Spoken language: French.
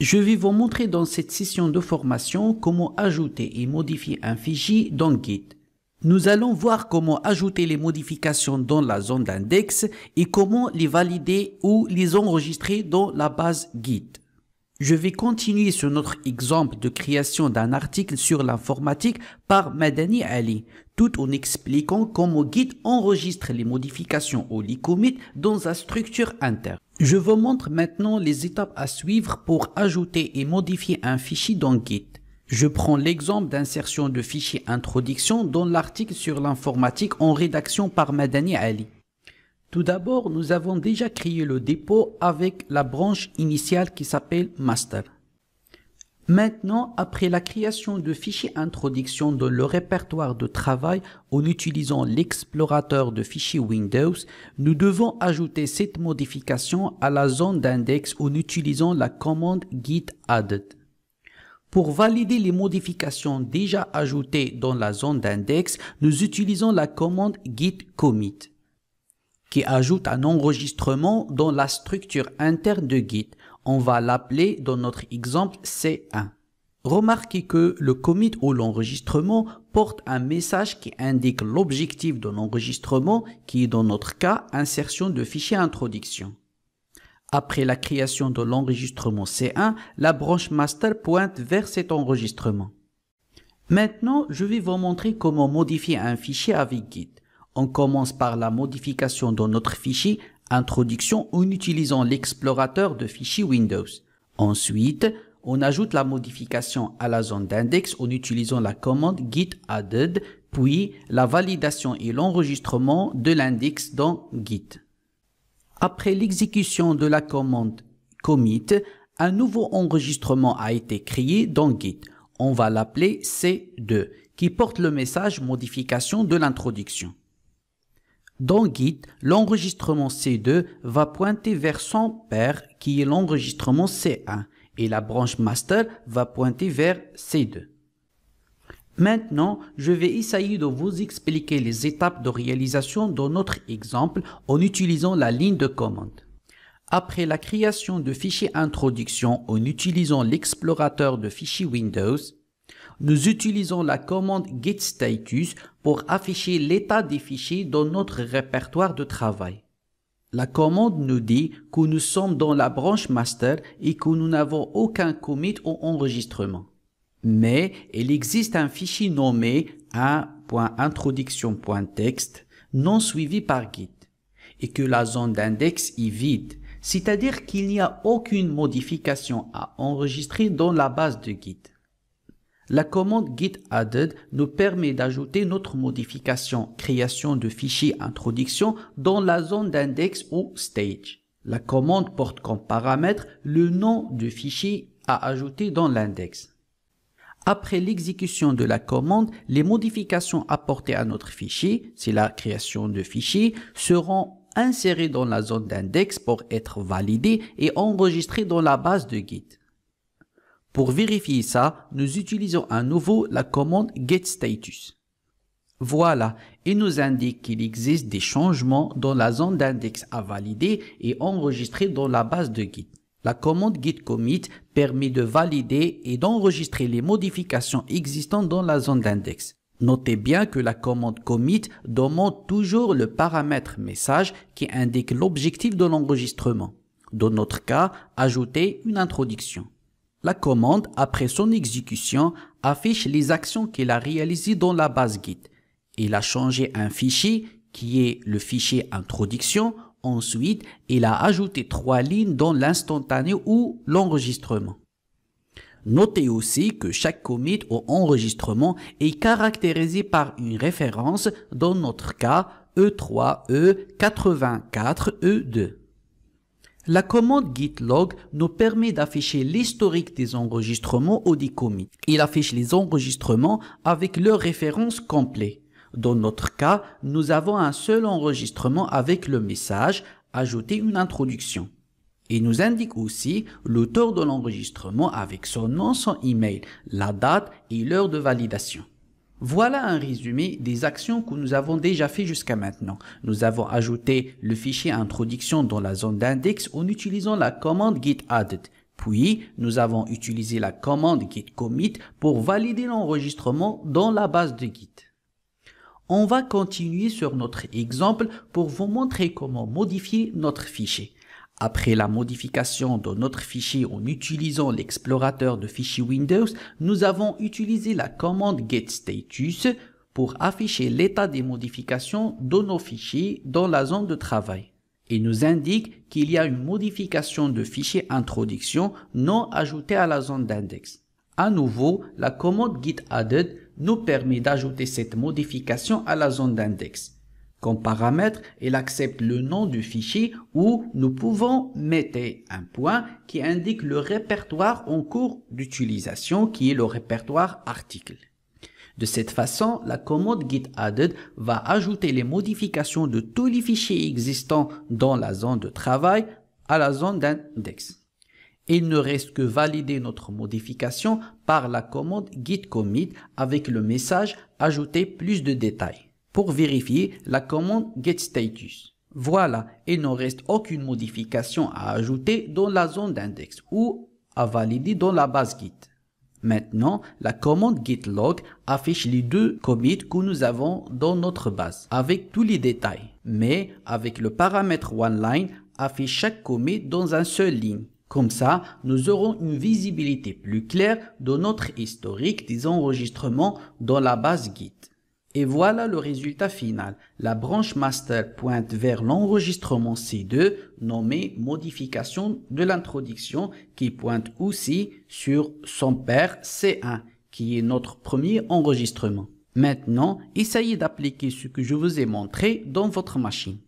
Je vais vous montrer dans cette session de formation comment ajouter et modifier un fichier dans Git. Nous allons voir comment ajouter les modifications dans la zone d'index et comment les valider ou les enregistrer dans la base Git. Je vais continuer sur notre exemple de création d'un article sur l'informatique par Madani Ali, tout en expliquant comment Git enregistre les modifications au likomit dans sa structure interne. Je vous montre maintenant les étapes à suivre pour ajouter et modifier un fichier dans Git. Je prends l'exemple d'insertion de fichier introduction dans l'article sur l'informatique en rédaction par Madani Ali. Tout d'abord, nous avons déjà créé le dépôt avec la branche initiale qui s'appelle master. Maintenant, après la création de fichiers introduction dans le répertoire de travail en utilisant l'explorateur de fichiers Windows, nous devons ajouter cette modification à la zone d'index en utilisant la commande git add ». Pour valider les modifications déjà ajoutées dans la zone d'index, nous utilisons la commande git commit qui ajoute un enregistrement dans la structure interne de Git. On va l'appeler dans notre exemple C1. Remarquez que le commit ou l'enregistrement porte un message qui indique l'objectif de l'enregistrement qui est dans notre cas insertion de fichier introduction. Après la création de l'enregistrement C1, la branche master pointe vers cet enregistrement. Maintenant, je vais vous montrer comment modifier un fichier avec Git. On commence par la modification dans notre fichier introduction en utilisant l'explorateur de fichiers Windows. Ensuite, on ajoute la modification à la zone d'index en utilisant la commande git added, puis la validation et l'enregistrement de l'index dans git. Après l'exécution de la commande commit, un nouveau enregistrement a été créé dans git. On va l'appeler C2, qui porte le message modification de l'introduction. Dans Git, l'enregistrement C2 va pointer vers son pair qui est l'enregistrement C1 et la branche master va pointer vers C2. Maintenant, je vais essayer de vous expliquer les étapes de réalisation dans notre exemple en utilisant la ligne de commande. Après la création de fichiers introduction en utilisant l'explorateur de fichiers Windows, nous utilisons la commande git status » pour afficher l'état des fichiers dans notre répertoire de travail. La commande nous dit que nous sommes dans la branche master et que nous n'avons aucun commit ou enregistrement. Mais il existe un fichier nommé 1.introduction.text non suivi par Git et que la zone d'index est vide, c'est-à-dire qu'il n'y a aucune modification à enregistrer dans la base de Git. La commande git added nous permet d'ajouter notre modification création de fichier introduction dans la zone d'index ou stage. La commande porte comme paramètre le nom du fichier à ajouter dans l'index. Après l'exécution de la commande, les modifications apportées à notre fichier, c'est la création de fichier, seront insérées dans la zone d'index pour être validées et enregistrées dans la base de Git. Pour vérifier ça, nous utilisons à nouveau la commande getStatus. Voilà, il nous indique qu'il existe des changements dans la zone d'index à valider et enregistrer dans la base de Git. La commande git commit permet de valider et d'enregistrer les modifications existantes dans la zone d'index. Notez bien que la commande commit demande toujours le paramètre message qui indique l'objectif de l'enregistrement. Dans notre cas, ajouter une introduction. La commande, après son exécution, affiche les actions qu'il a réalisées dans la base Git. Il a changé un fichier, qui est le fichier introduction. Ensuite, il a ajouté trois lignes dans l'instantané ou l'enregistrement. Notez aussi que chaque commit ou enregistrement est caractérisé par une référence, dans notre cas E3, E84, E2. La commande git log » nous permet d'afficher l'historique des enregistrements ou des Il affiche les enregistrements avec leur référence complète. Dans notre cas, nous avons un seul enregistrement avec le message « Ajouter une introduction ». Il nous indique aussi l'auteur de l'enregistrement avec son nom, son email, la date et l'heure de validation. Voilà un résumé des actions que nous avons déjà fait jusqu'à maintenant. Nous avons ajouté le fichier introduction dans la zone d'index en utilisant la commande git added. Puis, nous avons utilisé la commande git commit pour valider l'enregistrement dans la base de git. On va continuer sur notre exemple pour vous montrer comment modifier notre fichier. Après la modification de notre fichier en utilisant l'explorateur de fichiers Windows, nous avons utilisé la commande getStatus pour afficher l'état des modifications de nos fichiers dans la zone de travail. Il nous indique qu'il y a une modification de fichier introduction non ajoutée à la zone d'index. À nouveau, la commande getAdded nous permet d'ajouter cette modification à la zone d'index. Comme paramètre, il accepte le nom du fichier où nous pouvons mettre un point qui indique le répertoire en cours d'utilisation qui est le répertoire article. De cette façon, la commande git added va ajouter les modifications de tous les fichiers existants dans la zone de travail à la zone d'index. Il ne reste que valider notre modification par la commande git commit avec le message ajouter plus de détails pour vérifier la commande getStatus. Voilà, il n'en reste aucune modification à ajouter dans la zone d'index ou à valider dans la base Git. Maintenant, la commande git log » affiche les deux commits que nous avons dans notre base avec tous les détails. Mais avec le paramètre oneLine, affiche chaque commit dans un seul ligne. Comme ça, nous aurons une visibilité plus claire de notre historique des enregistrements dans la base Git. Et voilà le résultat final. La branche master pointe vers l'enregistrement C2 nommé modification de l'introduction qui pointe aussi sur son père C1 qui est notre premier enregistrement. Maintenant, essayez d'appliquer ce que je vous ai montré dans votre machine.